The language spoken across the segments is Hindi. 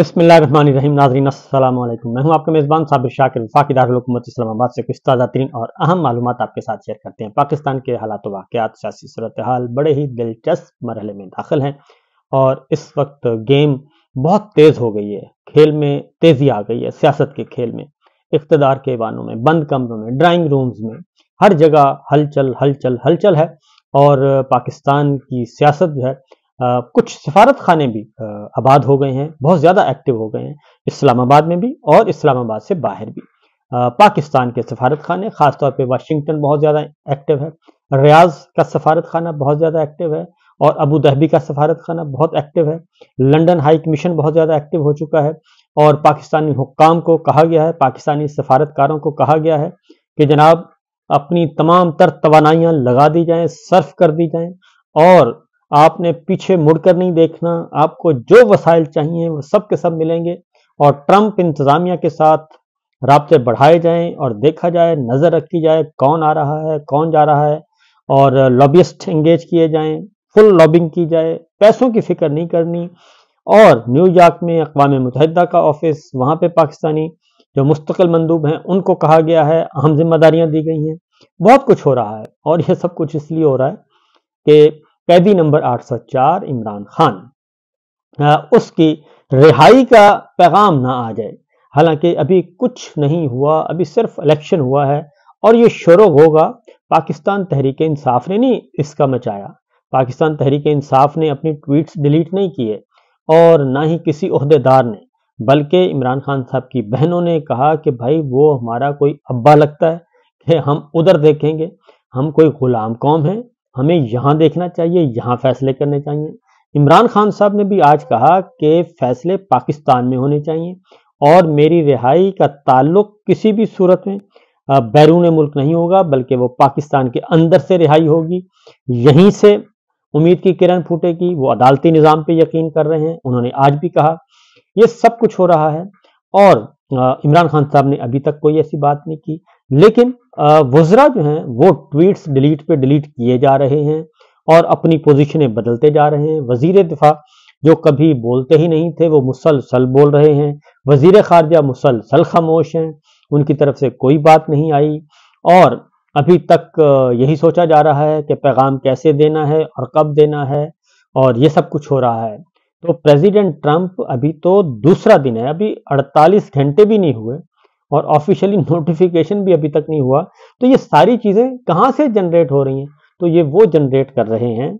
बिसमीम नाजरीन असल मैं हूं आपका मेज़बान साबिर शाह के वफाक दारकूमत इस्लामाबाद से कुछ ताज़ा तरीन और अहम मालूम आपके साथ शेयर करते हैं पाकिस्तान के हालात वाक़ात सियासी सूरत हाल बड़े ही दिलचस्प मरहले में दाखिल हैं और इस वक्त गेम बहुत तेज़ हो गई है खेल में तेज़ी आ गई है सियासत के खेल में इकतदार के बानों में बंद कमरों में ड्राइंग रूम्स में हर जगह हलचल हलचल हलचल है और पाकिस्तान की सियासत जो है कुछ सफारत खाने भी आबाद हो गए हैं बहुत ज़्यादा एक्टिव हो गए हैं इस्लामाबाद में भी और इस्लामाबाद से बाहर भी पाकिस्तान के सफारत खाने ख़ासतौर पर वाशिंगटन बहुत ज़्यादा एक्टिव है रियाज का सफारत खाना बहुत ज़्यादा एक्टिव है और अबू धाबी का सफारत खाना बहुत एक्टिव है लंदन हाई कमीशन बहुत ज़्यादा एक्टिव हो चुका है और पाकिस्तानी हुकाम को कहा गया है पाकिस्तानी सफारतकारों को कहा गया है कि जनाब अपनी तमाम तर तोानाइयाँ लगा दी जाएँ सर्फ कर दी जाएँ और आपने पीछे मुड़कर नहीं देखना आपको जो वसाइल चाहिए वो सब के सब मिलेंगे और ट्रंप इंतजामिया के साथ रबते बढ़ाए जाएं और देखा जाए नज़र रखी जाए कौन आ रहा है कौन जा रहा है और लॉबिस्ट एंगेज किए जाएं फुल लॉबिंग की जाए पैसों की फिक्र नहीं करनी और न्यूयॉर्क में अकवा मुतहदा का ऑफिस वहाँ पर पाकिस्तानी जो मुस्तकिल मंदूब हैं उनको कहा गया है अहम जिम्मेदारियाँ दी गई हैं बहुत कुछ हो रहा है और यह सब कुछ इसलिए हो रहा है कि कैदी नंबर 804 इमरान खान उसकी रिहाई का पैगाम ना आ जाए हालांकि अभी कुछ नहीं हुआ अभी सिर्फ इलेक्शन हुआ है और ये शुरू होगा पाकिस्तान तहरीक इंसाफ ने नहीं इसका मचाया पाकिस्तान तहरीक इंसाफ ने अपनी ट्वीट्स डिलीट नहीं किए और ना ही किसी अहदेदार ने बल्कि इमरान खान साहब की बहनों ने कहा कि भाई वो हमारा कोई अब्बा लगता है कि हम उधर देखेंगे हम कोई गुलाम कौम हैं हमें यहां देखना चाहिए यहां फैसले करने चाहिए इमरान खान साहब ने भी आज कहा कि फैसले पाकिस्तान में होने चाहिए और मेरी रिहाई का ताल्लुक किसी भी सूरत में बैरून मुल्क नहीं होगा बल्कि वो पाकिस्तान के अंदर से रिहाई होगी यहीं से उम्मीद की किरण फूटेगी वो अदालती निज़ाम पे यकीन कर रहे हैं उन्होंने आज भी कहा ये सब कुछ हो रहा है और इमरान खान साहब ने अभी तक कोई ऐसी बात नहीं की लेकिन वज्रा जो हैं वो ट्वीट्स डिलीट पे डिलीट किए जा रहे हैं और अपनी पोजिशनें बदलते जा रहे हैं वजीर दिफा जो कभी बोलते ही नहीं थे वो मुसलसल बोल रहे हैं वजीर खारजा मुसलसल खामोश हैं उनकी तरफ से कोई बात नहीं आई और अभी तक यही सोचा जा रहा है कि पैगाम कैसे देना है और कब देना है और ये सब कुछ हो रहा है तो प्रेसिडेंट ट्रंप अभी तो दूसरा दिन है अभी 48 घंटे भी नहीं हुए और ऑफिशियली नोटिफिकेशन भी अभी तक नहीं हुआ तो ये सारी चीज़ें कहाँ से जनरेट हो रही हैं तो ये वो जनरेट कर रहे हैं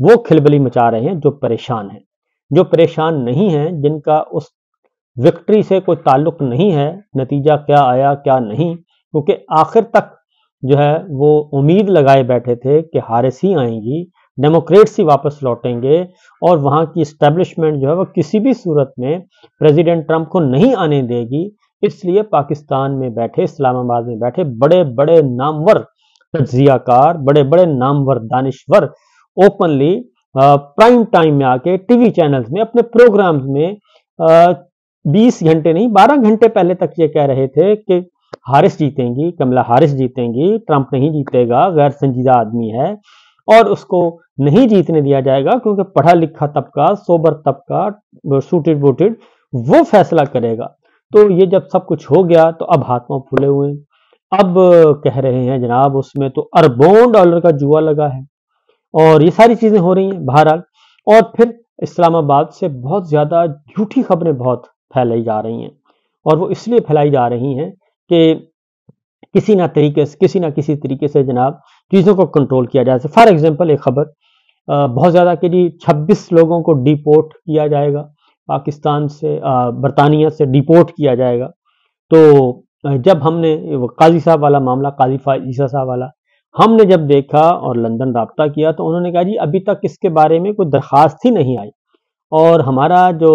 वो खिलबली मचा रहे हैं जो परेशान हैं जो परेशान नहीं हैं जिनका उस विक्ट्री से कोई ताल्लुक नहीं है नतीजा क्या आया क्या नहीं क्योंकि आखिर तक जो है वो उम्मीद लगाए बैठे थे कि हारिस ही आएंगी डेमोक्रेट्स ही वापस लौटेंगे और वहाँ की इस्टेब्लिशमेंट जो है वो किसी भी सूरत में प्रेसिडेंट ट्रंप को नहीं आने देगी इसलिए पाकिस्तान में बैठे इस्लामाबाद में बैठे बड़े बड़े नामवर तजियाकार बड़े बड़े नामवर दानिश्वर ओपनली प्राइम टाइम में आके टीवी चैनल्स में अपने प्रोग्राम्स में आ, 20 घंटे नहीं 12 घंटे पहले तक ये कह रहे थे कि हारिस जीतेंगी कमला हारिस जीतेंगी ट्रंप नहीं जीतेगा गैर संजीदा आदमी है और उसको नहीं जीतने दिया जाएगा क्योंकि पढ़ा लिखा तबका सोबर तबका सूटेड वोटेड वो फैसला करेगा तो ये जब सब कुछ हो गया तो अब हाथ पांव फूले हुए हैं अब कह रहे हैं जनाब उसमें तो अरबों डॉलर का जुआ लगा है और ये सारी चीजें हो रही हैं बहरहाल और फिर इस्लामाबाद से बहुत ज्यादा झूठी खबरें बहुत फैलाई जा रही हैं और वो इसलिए फैलाई जा रही हैं कि किसी ना तरीके से किसी ना किसी तरीके से जनाब चीज़ों को कंट्रोल किया जा सके फॉर एग्जाम्पल एक खबर बहुत ज़्यादा कि जी छब्बीस लोगों को डिपोर्ट किया जाएगा पाकिस्तान से बरतानिया से डिपोर्ट किया जाएगा तो जब हमने काजी साहब वाला मामला काजी ईसा साहब वाला हमने जब देखा और लंदन रबता किया तो उन्होंने कहा जी अभी तक इसके बारे में कोई दरख्वास्त ही नहीं आई और हमारा जो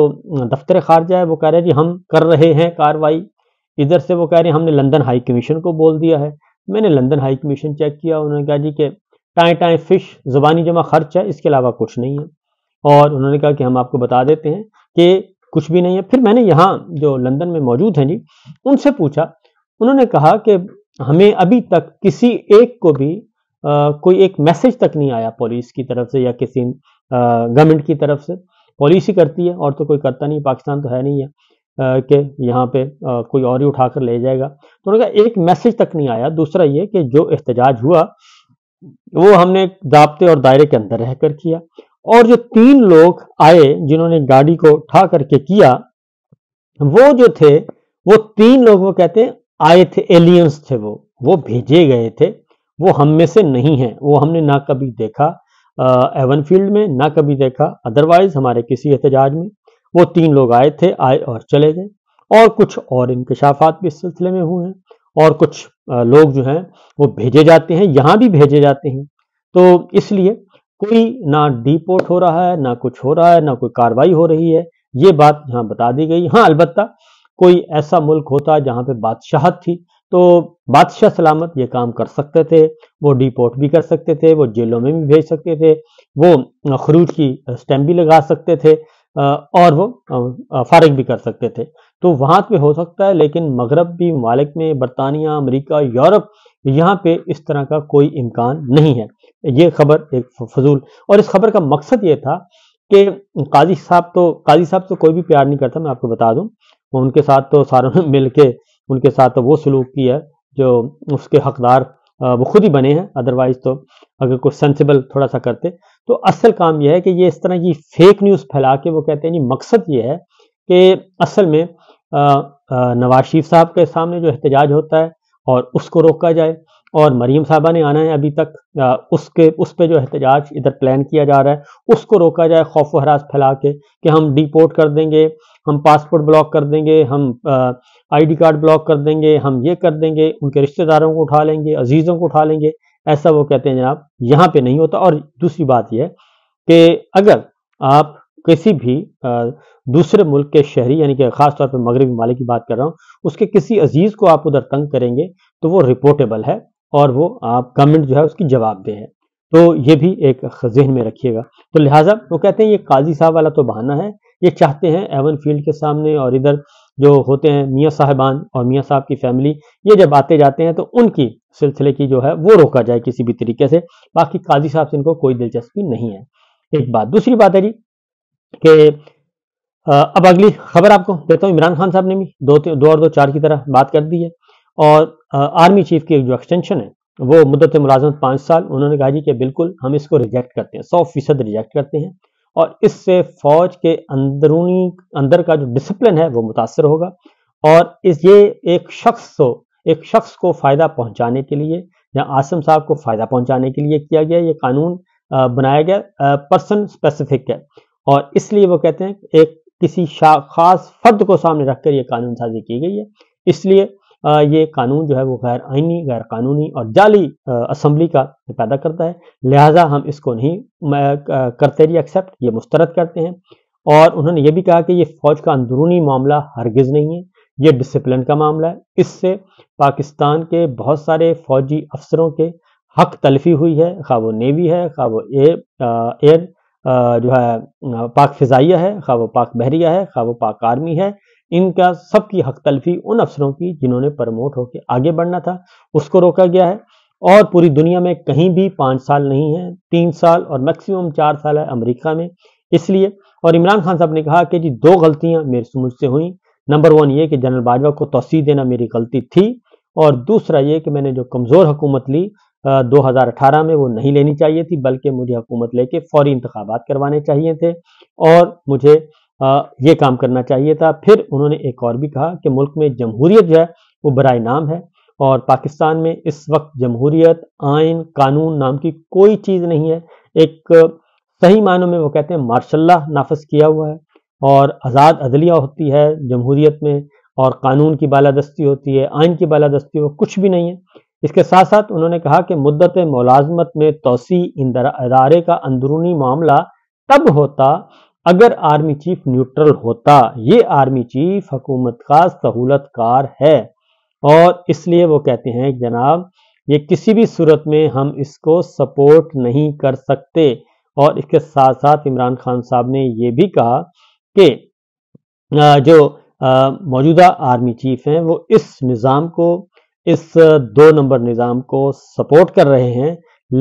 दफ्तर खारजा है वो कह रहे हैं जी हम कर रहे हैं कार्रवाई इधर से वो कह रहे हैं हमने लंदन हाई कमीशन को बोल दिया है मैंने लंदन हाई कमीशन चेक किया उन्होंने कहा जी कि टाएँ टाएँ फिश ज़बानी जमा खर्च है इसके अलावा कुछ नहीं है और उन्होंने कहा कि हम आपको बता देते हैं कि कुछ भी नहीं है फिर मैंने यहाँ जो लंदन में मौजूद हैं जी उनसे पूछा उन्होंने कहा कि हमें अभी तक किसी एक को भी आ, कोई एक मैसेज तक नहीं आया पुलिस की तरफ से या किसी गवर्नमेंट की तरफ से पॉलिस ही करती है और तो कोई करता नहीं पाकिस्तान तो है नहीं है कि यहाँ पे आ, कोई और ही उठा कर ले जाएगा तो उन्होंने कहा एक मैसेज तक नहीं आया दूसरा ये कि जो एहतजाज हुआ वो हमने जबते और दायरे के अंदर रहकर किया और जो तीन लोग आए जिन्होंने गाड़ी को उठा करके किया वो जो थे वो तीन लोग वो कहते हैं आए थे एलियंस थे वो वो भेजे गए थे वो हम में से नहीं है वो हमने ना कभी देखा एवन फील्ड में ना कभी देखा अदरवाइज हमारे किसी एहतजाज में वो तीन लोग आए थे आए और चले गए और कुछ और इंकशाफात भी इस सिलसिले में हुए हैं और कुछ लोग जो हैं वो भेजे जाते हैं यहाँ भी भेजे जाते हैं तो इसलिए कोई ना डिपोर्ट हो रहा है ना कुछ हो रहा है ना कोई कार्रवाई हो रही है ये बात यहाँ बता दी गई हाँ अलबत् कोई ऐसा मुल्क होता जहाँ पे बादशाहत थी तो बादशाह सलामत ये काम कर सकते थे वो डिपोर्ट भी कर सकते थे वो जेलों में भी भेज सकते थे वो खरूज की स्टैम्प भी लगा सकते थे और वो फारिग भी कर सकते थे तो वहां पे हो सकता है लेकिन मगरब भी मालिक में बरतानिया अमेरिका यूरोप यहाँ पे इस तरह का कोई इम्कान नहीं है ये खबर एक फजूल और इस खबर का मकसद ये था कि काजी साहब तो काजी साहब तो कोई भी प्यार नहीं करता मैं आपको बता दूं उनके साथ तो सारों ने मिल के उनके साथ तो वो सलूक किया जो उसके हकदार वो खुद ही बने हैं अदरवाइज तो अगर कुछ सेंसिबल थोड़ा सा करते तो असल काम यह है कि ये इस तरह की फेक न्यूज़ फैला के वो कहते हैं जी मकसद ये है कि असल में नवाज शरीफ साहब के सामने जो एहतजाज होता है और उसको रोका जाए और मरीम साहबा ने आना है अभी तक आ, उसके उस पर जो एहतजाज इधर प्लान किया जा रहा है उसको रोका जाए खौफ हराज फैला के कि हम डिपोर्ट कर देंगे हम पासपोर्ट ब्लॉक कर देंगे हम आईडी कार्ड ब्लॉक कर देंगे हम ये कर देंगे उनके रिश्तेदारों को उठा लेंगे अजीज़ों को उठा लेंगे ऐसा वो कहते हैं जनाब यहाँ पर नहीं होता और दूसरी बात यह कि अगर आप किसी भी दूसरे मुल्क के शहरी यानी कि खास तौर मगरबी मालिक की बात कर रहा हूँ उसके किसी अजीज़ को आप उधर तंग करेंगे तो वो रिपोर्टेबल है और वो आप गवर्नमेंट जो है उसकी जवाबदेह है तो ये भी एक जहन में रखिएगा तो लिहाजा वो कहते हैं ये काजी साहब वाला तो बहाना है ये चाहते हैं एवन फील्ड के सामने और इधर जो होते हैं मियाँ साहबान और मियाँ साहब की फैमिली ये जब आते जाते हैं तो उनकी सिलसिले की जो है वो रोका जाए किसी भी तरीके से बाकी काजी साहब से इनको कोई दिलचस्पी नहीं है एक बात दूसरी बात है जी कि अब अगली खबर आपको देता हूँ इमरान खान साहब ने भी दो दो और दो चार की तरह बात कर दी है और आर्मी चीफ की जो एक्सटेंशन है वो मुद्दत मुलाजमत पाँच साल उन्होंने कहा जी कि बिल्कुल हम इसको रिजेक्ट करते हैं सौ फीसद रिजेक्ट करते हैं और इससे फौज के अंदरूनी अंदर का जो डिसिप्लिन है वो मुतासर होगा और इस ये एक शख्स को एक शख्स को फ़ायदा पहुंचाने के लिए या आसम साहब को फ़ायदा पहुंचाने के लिए किया गया ये कानून बनाया गया पर्सन स्पेसिफिक है और इसलिए वो कहते हैं एक किसी खास फर्द को सामने रखकर ये कानून साजी की गई है इसलिए ये कानून जो है वो गैर आइनी गैर कानूनी और जाली असम्बली का पैदा करता है लिहाजा हम इसको नहीं करते रहिए एक्सेप्ट ये मुस्तरद करते हैं और उन्होंने ये भी कहा कि ये फौज का अंदरूनी मामला हरगिज नहीं है ये डिसिप्लिन का मामला है इससे पाकिस्तान के बहुत सारे फौजी अफसरों के हक तलफी हुई है खा वो नेवी है खा वो एयर जो है पाक फ़िज़ाइया है खा वो पाक बहरिया है खा वो पाक आर्मी है इनका सबकी हक तलफी उन अफसरों की जिन्होंने प्रमोट होकर आगे बढ़ना था उसको रोका गया है और पूरी दुनिया में कहीं भी पाँच साल नहीं है तीन साल और मैक्सिमम चार साल है अमरीका में इसलिए और इमरान खान साहब ने कहा कि जी दो गलतियाँ मेरे मुझसे हुई नंबर वन ये कि जनरल बाजवा को तोसी देना मेरी गलती थी और दूसरा ये कि मैंने जो कमज़ोर हुकूमत ली 2018 में वो नहीं लेनी चाहिए थी बल्कि मुझे हुकूमत लेके फौरी इंतबात करवाने चाहिए थे और मुझे ये काम करना चाहिए था फिर उन्होंने एक और भी कहा कि मुल्क में जमहूरियत जो है वो बरए नाम है और पाकिस्तान में इस वक्त जमहूरियत आइन कानून नाम की कोई चीज़ नहीं है एक सही मानों में वो कहते हैं मार्शल्ला नाफज किया हुआ है और आज़ाद अदलिया होती है जमहूरीत में और कानून की बालादस्ती होती है आइन की बालादस्ती हो कुछ भी नहीं है इसके साथ साथ उन्होंने कहा कि मुद्दत मुलाजमत में तोसी इदारे का अंदरूनी मामला तब होता अगर आर्मी चीफ न्यूट्रल होता ये आर्मी चीफ हुकूमत का सहूलत कार है और इसलिए वो कहते हैं जनाब ये किसी भी सूरत में हम इसको सपोर्ट नहीं कर सकते और इसके साथ साथ इमरान खान साहब ने ये भी कहा कि जो मौजूदा आर्मी चीफ हैं वो इस निज़ाम को इस दो नंबर निज़ाम को सपोर्ट कर रहे हैं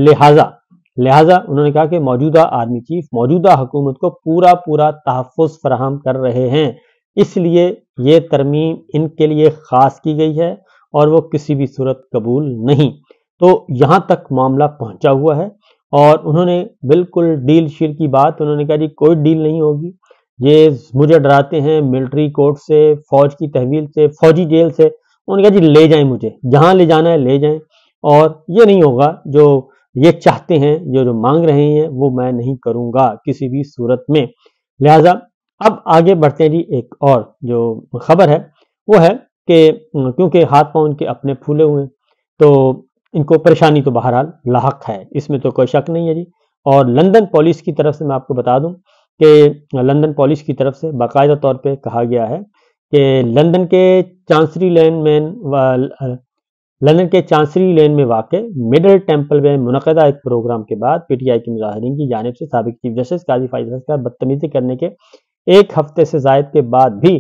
लिहाजा लिहाजा उन्होंने कहा कि मौजूदा आर्मी चीफ मौजूदा हुकूमत को पूरा पूरा तहफ़ फराहम कर रहे हैं इसलिए ये तरमीम इनके लिए ख़ास की गई है और वो किसी भी सूरत कबूल नहीं तो यहाँ तक मामला पहुँचा हुआ है और उन्होंने बिल्कुल डील शील की बात उन्होंने कहा जी कोई डील नहीं होगी ये मुझे डराते हैं मिलिट्री कोर्ट से फौज की तहवील से फौजी जेल से उन्होंने कहा जी ले जाएं मुझे जहां ले जाना है ले जाएं और ये नहीं होगा जो ये चाहते हैं जो जो मांग रहे हैं वो मैं नहीं करूंगा किसी भी सूरत में लिहाजा अब आगे बढ़ते हैं जी एक और जो खबर है वो है कि क्योंकि हाथ पांव उनके अपने फूले हुए तो इनको परेशानी तो बहरहाल लाक है इसमें तो कोई शक नहीं है जी और लंदन पॉलिस की तरफ से मैं आपको बता दूं कि लंदन पॉलिस की तरफ से बाकायदा तौर पे कहा गया है कि लंदन के चांसरी लैन में लंदन के चांसरी लेन में वाक़ मिडल टेम्पल में मुनदा एक प्रोग्राम के बाद पी टी आई के मुजाहरीन की जानब से सबक चीफ जस्टिस काजी फाइज का बदतमीजी करने के एक हफ्ते से जायद के बाद भी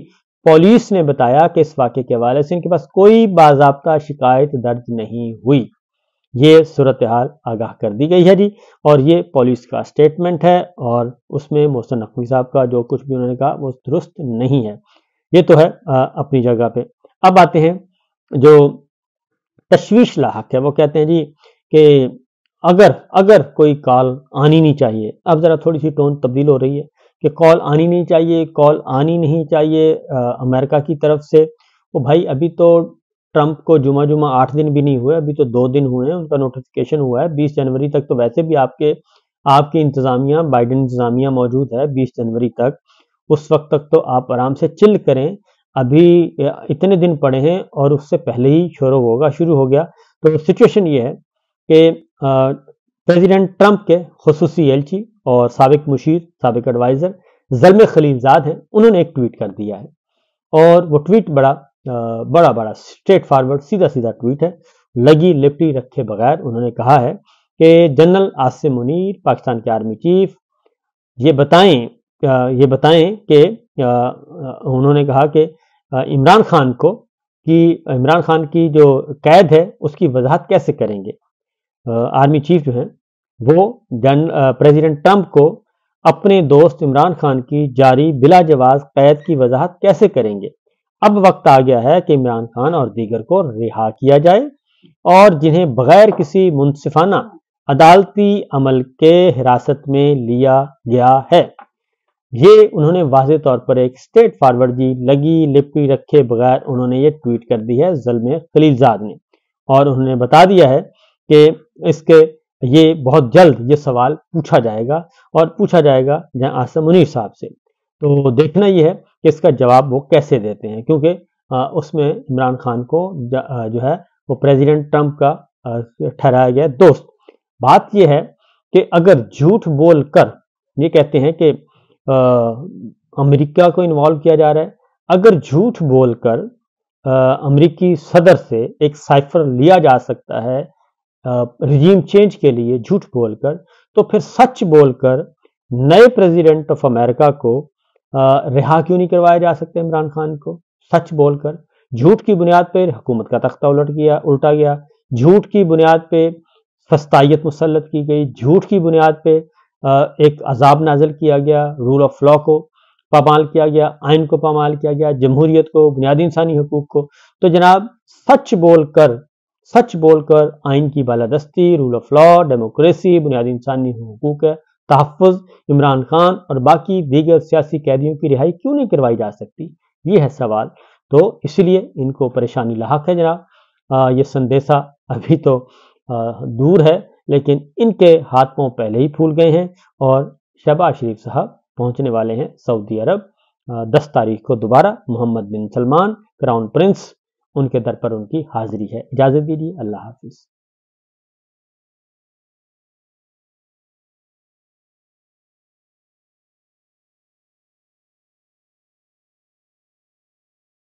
पुलिस ने बताया कि इस वाक़े के हवाले से इनके पास कोई बाबा शिकायत दर्ज नहीं हुई ये सूरत हाल आगाह कर दी गई है जी और ये पुलिस का स्टेटमेंट है और उसमें मोहसन नकवी साहब का जो कुछ भी उन्होंने कहा वो दुरुस्त नहीं है ये तो है अपनी जगह पे अब आते हैं जो तश्वीश लाक है वो कहते हैं जी कि अगर अगर कोई कॉल आनी नहीं चाहिए अब ज़रा थोड़ी सी टोन तब्दील हो रही है कि कॉल आनी नहीं चाहिए कॉल आनी नहीं चाहिए आ, अमेरिका की तरफ से वो भाई अभी तो ट्रंप को जुमा जुमा आठ दिन भी नहीं हुए अभी तो दो दिन हुए हैं उनका नोटिफिकेशन हुआ है बीस जनवरी तक तो वैसे भी आपके आपकी इंतज़ामिया बाइडन इंतज़ामिया मौजूद है बीस जनवरी तक उस वक्त तक तो आप आराम से चिल करें अभी इतने दिन पड़े हैं और उससे पहले ही शोर होगा शुरू हो गया तो सिचुएशन ये है कि प्रेसिडेंट ट्रंप के खसूसी एलची और सबक मुशीर सबक एडवाइज़र जलम खलीलजाद हैं उन्होंने एक ट्वीट कर दिया है और वो ट्वीट बड़ा बड़ा बड़ा स्ट्रेट फॉरवर्ड सीधा सीधा ट्वीट है लगी लिपटी रखे बगैर उन्होंने कहा है कि जनरल आसिम मुनीर पाकिस्तान के आर्मी चीफ ये बताएं ये बताएं कि उन्होंने कहा कि इमरान खान को कि इमरान खान की जो कैद है उसकी वजाहत कैसे करेंगे आर्मी चीफ जो हैं वो जन प्रेसिडेंट ट्रंप को अपने दोस्त इमरान खान की जारी बिला जवाज कैद की वजाहत कैसे करेंगे अब वक्त आ गया है कि इमरान खान और दीगर को रिहा किया जाए और जिन्हें बगैर किसी मुनसिफाना अदालती अमल के हिरासत में लिया गया है ये उन्होंने वाजे तौर पर एक स्टेट जी लगी लिपटी रखे बगैर उन्होंने ये ट्वीट कर दी है जलमे खलीलजाद ने और उन्होंने बता दिया है कि इसके ये बहुत जल्द ये सवाल पूछा जाएगा और पूछा जाएगा जहाँ आसम मुनीर साहब से तो देखना यह है कि इसका जवाब वो कैसे देते हैं क्योंकि उसमें इमरान खान को जो है वो प्रेसिडेंट ट्रंप का ठहराया गया दोस्त बात यह है कि अगर झूठ बोलकर ये कहते हैं कि अमेरिका को इन्वॉल्व किया जा रहा है अगर झूठ बोलकर अमेरिकी सदर से एक साइफर लिया जा सकता है रिजीम चेंज के लिए झूठ बोलकर तो फिर सच बोलकर नए प्रेसिडेंट ऑफ अमेरिका को रिहा क्यों नहीं करवाया जा सकते इमरान खान को सच बोलकर झूठ की बुनियाद पर हुकूमत का तख्ता उलट गया उल्टा गया झूठ की बुनियाद पर फस्तायत मुसलत की गई झूठ की बुनियाद पर एक अजाब नाजिल किया गया रूल ऑफ लॉ को पामाल किया गया आइन को पामाल किया गया जमहूरीत को बुनियादी इंसानी हकूक को तो जनाब सच बोलकर सच बोलकर आइन की बालादस्ती रूल ऑफ लॉ डेमोक्रेसी बुनियादी इंसानी हकूक है तहफ़ इमरान खान और बाकी दीगर सियासी कैदियों की रिहाई क्यों नहीं करवाई जा सकती ये है सवाल तो इसलिए इनको परेशानी लाक है जनाब ये संदेशा अभी तो आ, दूर है लेकिन इनके हाथ पाँव पहले ही फूल गए हैं और शहबाज शरीफ साहब पहुंचने वाले हैं सऊदी अरब दस तारीख को दोबारा Mohammed bin Salman crown prince उनके दर पर उनकी हाजिरी है इजाज़त दीजिए अल्लाह हाफिज़